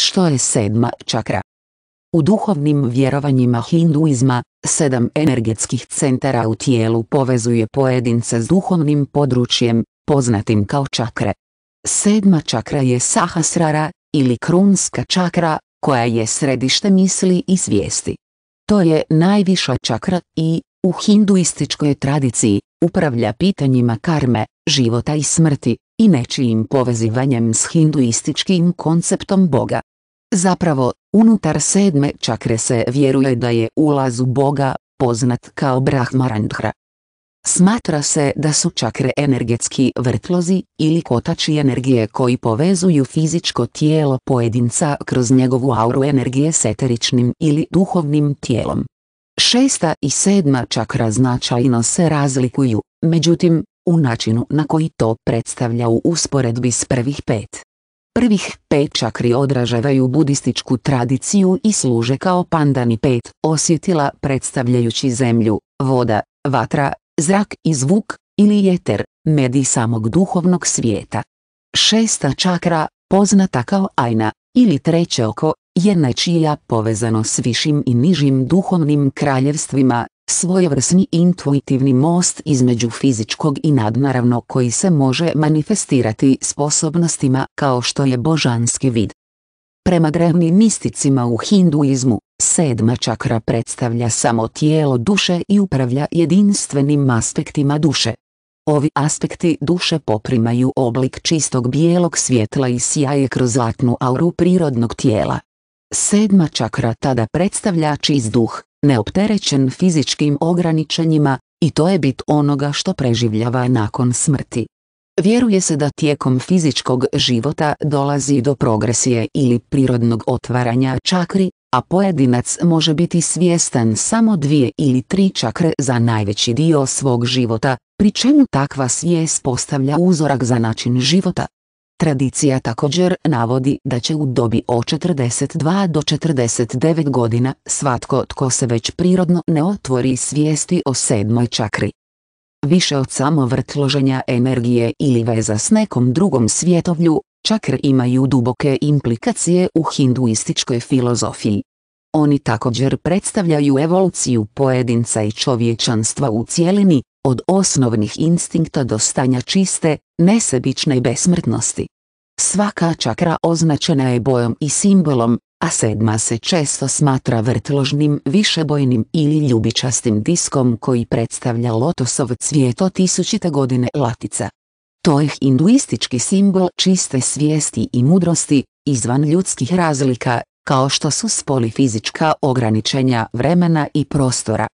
Što je sedma čakra? U duhovnim vjerovanjima hinduizma, sedam energetskih centara u tijelu povezuje pojedince s duhovnim područjem, poznatim kao čakre. Sedma čakra je sahasrara, ili krunska čakra, koja je središte misli i svijesti. To je najviša čakra i, u hinduističkoj tradiciji, upravlja pitanjima karme, života i smrti, i nečijim povezivanjem s hinduističkim konceptom Boga. Zapravo, unutar sedme čakre se vjeruje da je ulaz u Boga, poznat kao Brahmarandhra. Smatra se da su čakre energetski vrtlozi ili kotači energije koji povezuju fizičko tijelo pojedinca kroz njegovu auru energije s eteričnim ili duhovnim tijelom. Šesta i sedma čakra značajno se razlikuju, međutim, u načinu na koji to predstavlja u usporedbi s prvih pet. Prvih pet čakri odražavaju budističku tradiciju i služe kao pandani pet osjetila predstavljajući zemlju, voda, vatra, zrak i zvuk, ili jeter, medij samog duhovnog svijeta. Šesta čakra, poznata kao ajna, ili treće oko, je najčija povezano s višim i nižim duhovnim kraljevstvima, svojevrsni intuitivni most između fizičkog i nadnaravno koji se može manifestirati sposobnostima kao što je božanski vid. Prema drevnim misticima u hinduizmu, sedma čakra predstavlja samo tijelo duše i upravlja jedinstvenim aspektima duše. Ovi aspekti duše poprimaju oblik čistog bijelog svjetla i sjaje kroz zlatnu auru prirodnog tijela. Sedma čakra tada predstavlja čist duh, neopterećen fizičkim ograničenjima, i to je bit onoga što preživljava nakon smrti. Vjeruje se da tijekom fizičkog života dolazi do progresije ili prirodnog otvaranja čakri, a pojedinac može biti svjestan samo dvije ili tri čakre za najveći dio svog života, pri čemu takva svijest postavlja uzorak za način života, Tradicija također navodi da će u dobi od 42 do 49 godina svatko tko se već prirodno ne otvori svijesti o sedmoj čakri. Više od samo vrtloženja energije ili veza s nekom drugom svjetovlju, čakre imaju duboke implikacije u hinduističkoj filozofiji. Oni također predstavljaju evoluciju pojedinca i čovječanstva u cijelini od osnovnih instinkta do stanja čiste, nesebične besmrtnosti. Svaka čakra označena je bojom i simbolom, a sedma se često smatra vrtložnim višebojnim ili ljubičastim diskom koji predstavlja lotosov cvijet od tisućite godine latica. To je hinduistički simbol čiste svijesti i mudrosti, izvan ljudskih razlika, kao što su spoli fizička ograničenja vremena i prostora.